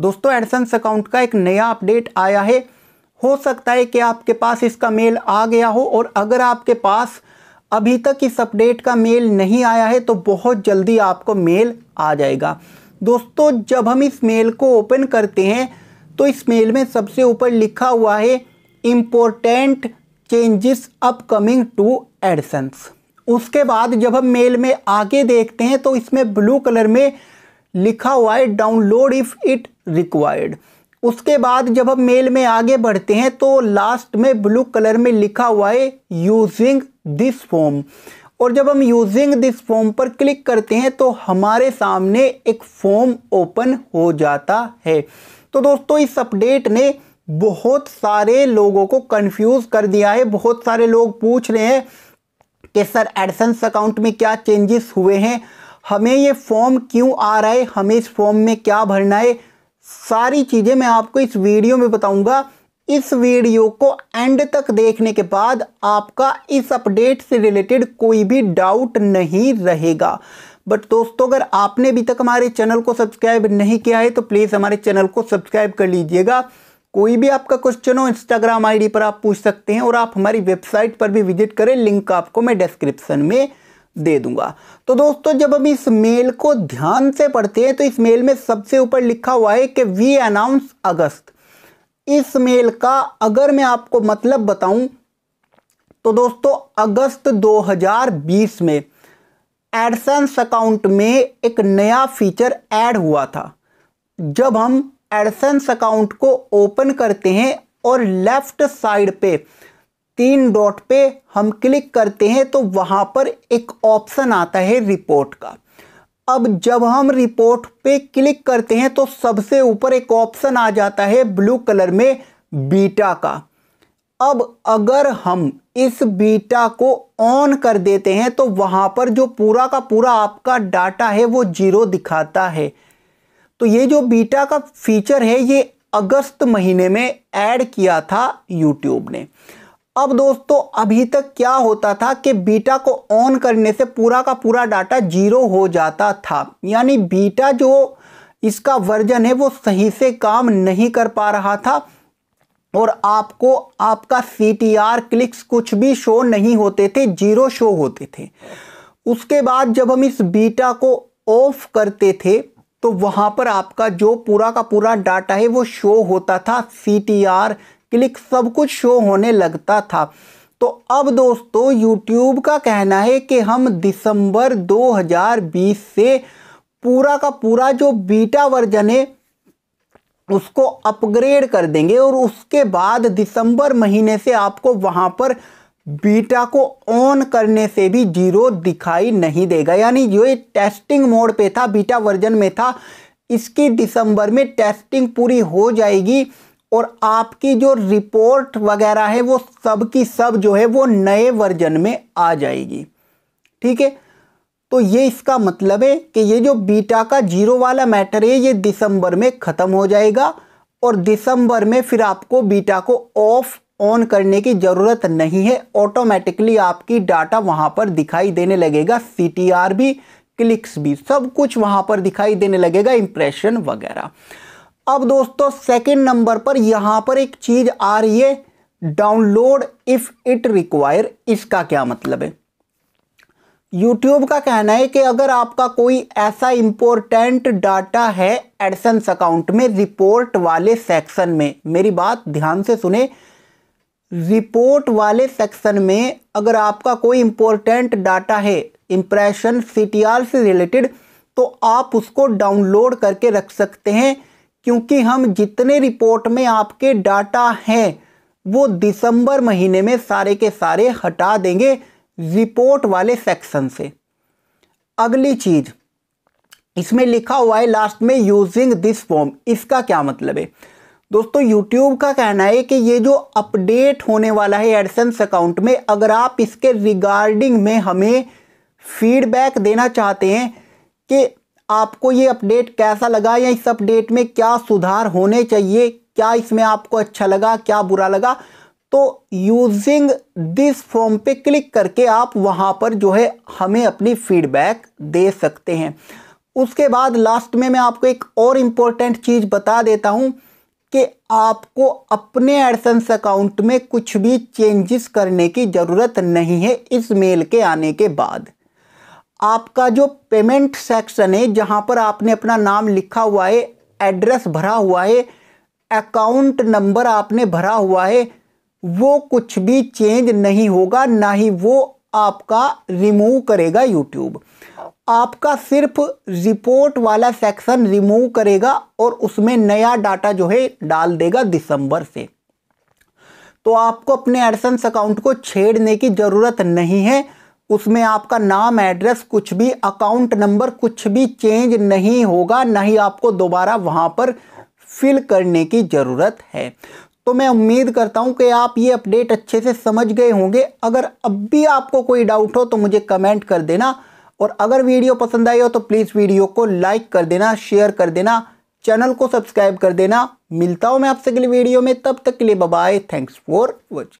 दोस्तों AdSense account का एक नया अपडेट आया है हो सकता है कि आपके पास इसका मेल आ गया हो और अगर आपके पास अभी तक इस अपडेट का मेल नहीं आया है तो बहुत जल्दी आपको मेल आ जाएगा दोस्तों जब हम इस मेल को ओपन करते हैं तो इस मेल में सबसे ऊपर लिखा हुआ है important changes upcoming to AdSense उसके बाद जब हम मेल में आगे देखते हैं तो इसमें ब्लू कलर में लिखा हुआ है डाउनलोड इफ़ इट रिक्वायर्ड उसके बाद जब हम मेल में आगे बढ़ते हैं तो लास्ट में ब्लू कलर में लिखा हुआ है यूजिंग दिस फॉर्म और जब हम यूजिंग दिस फॉर्म पर क्लिक करते हैं तो हमारे सामने एक फॉर्म ओपन हो जाता है तो दोस्तों इस अपडेट ने बहुत सारे लोगों को कंफ्यूज कर दिया है बहुत सारे लोग पूछ रहे हैं कि सर एडसेंस अकाउंट में क्या चेंजेस हुए हैं हमें ये फॉर्म क्यों आ रहा है हमें इस फॉर्म में क्या भरना है सारी चीज़ें मैं आपको इस वीडियो में बताऊंगा इस वीडियो को एंड तक देखने के बाद आपका इस अपडेट से रिलेटेड कोई भी डाउट नहीं रहेगा बट दोस्तों अगर आपने अभी तक हमारे चैनल को सब्सक्राइब नहीं किया है तो प्लीज़ हमारे चैनल को सब्सक्राइब कर लीजिएगा कोई भी आपका क्वेश्चन हो इंस्टाग्राम आईडी पर आप पूछ सकते हैं और आप हमारी वेबसाइट पर भी विजिट करें लिंक आपको मैं डिस्क्रिप्शन में दे दूंगा तो दोस्तों जब हम इस मेल को ध्यान से पढ़ते हैं तो इस मेल में सबसे ऊपर लिखा हुआ है कि वी अनाउंस अगस्त इस मेल का अगर मैं आपको मतलब बताऊं तो दोस्तों अगस्त 2020 में एडसेंस अकाउंट में एक नया फीचर ऐड हुआ था जब हम एडसेंस अकाउंट को ओपन करते हैं और लेफ्ट साइड पे तीन डॉट पे हम क्लिक करते हैं तो वहां पर एक ऑप्शन आता है रिपोर्ट का अब जब हम रिपोर्ट पे क्लिक करते हैं तो सबसे ऊपर एक ऑप्शन आ जाता है ब्लू कलर में बीटा का अब अगर हम इस बीटा को ऑन कर देते हैं तो वहां पर जो पूरा का पूरा आपका डाटा है वो जीरो दिखाता है तो ये जो बीटा का फीचर है ये अगस्त महीने में ऐड किया था यूट्यूब ने अब दोस्तों अभी तक क्या होता था कि बीटा को ऑन करने से पूरा का पूरा डाटा जीरो हो जाता था यानी बीटा जो इसका वर्जन है वो सही से काम नहीं कर पा रहा था और आपको आपका सी टी आर क्लिक्स कुछ भी शो नहीं होते थे जीरो शो होते थे उसके बाद जब हम इस बीटा को ऑफ करते थे तो वहां पर आपका जो पूरा का पूरा डाटा है वो शो होता था सी टी आर क्लिक सब कुछ शो होने लगता था तो अब दोस्तों यूट्यूब का कहना है कि हम दिसंबर 2020 से पूरा का पूरा जो बीटा वर्जन है उसको अपग्रेड कर देंगे और उसके बाद दिसंबर महीने से आपको वहां पर बीटा को ऑन करने से भी जीरो दिखाई नहीं देगा यानी ये टेस्टिंग मोड पे था बीटा वर्जन में था इसकी दिसंबर में टेस्टिंग पूरी हो जाएगी और आपकी जो रिपोर्ट वगैरह है वो सब की सब जो है वो नए वर्जन में आ जाएगी ठीक है तो ये इसका मतलब है कि ये जो बीटा का जीरो वाला मैटर है ये दिसंबर में ख़त्म हो जाएगा और दिसंबर में फिर आपको बीटा को ऑफ ऑन करने की ज़रूरत नहीं है ऑटोमेटिकली आपकी डाटा वहाँ पर दिखाई देने लगेगा सी भी क्लिक्स भी सब कुछ वहाँ पर दिखाई देने लगेगा इम्प्रेशन वगैरह अब दोस्तों सेकंड नंबर पर यहां पर एक चीज़ आ रही है डाउनलोड इफ़ इट रिक्वायर इसका क्या मतलब है यूट्यूब का कहना है कि अगर आपका कोई ऐसा इंपॉर्टेंट डाटा है एडसेंस अकाउंट में रिपोर्ट वाले सेक्शन में मेरी बात ध्यान से सुने रिपोर्ट वाले सेक्शन में अगर आपका कोई इंपॉर्टेंट डाटा है इंप्रेशन सी से रिलेटेड तो आप उसको डाउनलोड करके रख सकते हैं क्योंकि हम जितने रिपोर्ट में आपके डाटा हैं वो दिसंबर महीने में सारे के सारे हटा देंगे रिपोर्ट वाले सेक्शन से अगली चीज़ इसमें लिखा हुआ है लास्ट में यूजिंग दिस फॉर्म इसका क्या मतलब है दोस्तों यूट्यूब का कहना है कि ये जो अपडेट होने वाला है एडसेंस अकाउंट में अगर आप इसके रिगार्डिंग में हमें फीडबैक देना चाहते हैं कि आपको ये अपडेट कैसा लगा या इस अपडेट में क्या सुधार होने चाहिए क्या इसमें आपको अच्छा लगा क्या बुरा लगा तो यूजिंग दिस फॉर्म पे क्लिक करके आप वहाँ पर जो है हमें अपनी फीडबैक दे सकते हैं उसके बाद लास्ट में मैं आपको एक और इम्पोर्टेंट चीज़ बता देता हूँ कि आपको अपने एडसेंस अकाउंट में कुछ भी चेंजेस करने की ज़रूरत नहीं है इस मेल के आने के बाद आपका जो पेमेंट सेक्शन है जहां पर आपने अपना नाम लिखा हुआ है एड्रेस भरा हुआ है अकाउंट नंबर आपने भरा हुआ है वो कुछ भी चेंज नहीं होगा ना ही वो आपका रिमूव करेगा यूट्यूब आपका सिर्फ रिपोर्ट वाला सेक्शन रिमूव करेगा और उसमें नया डाटा जो है डाल देगा दिसंबर से तो आपको अपने एडसेंस अकाउंट को छेड़ने की ज़रूरत नहीं है उसमें आपका नाम एड्रेस कुछ भी अकाउंट नंबर कुछ भी चेंज नहीं होगा ना ही आपको दोबारा वहाँ पर फिल करने की ज़रूरत है तो मैं उम्मीद करता हूँ कि आप ये अपडेट अच्छे से समझ गए होंगे अगर अब भी आपको कोई डाउट हो तो मुझे कमेंट कर देना और अगर वीडियो पसंद आई हो तो प्लीज़ वीडियो को लाइक कर देना शेयर कर देना चैनल को सब्सक्राइब कर देना मिलता हूँ मैं आपसे अगली वीडियो में तब तक के लिए बाय थैंक्स फॉर वॉचिंग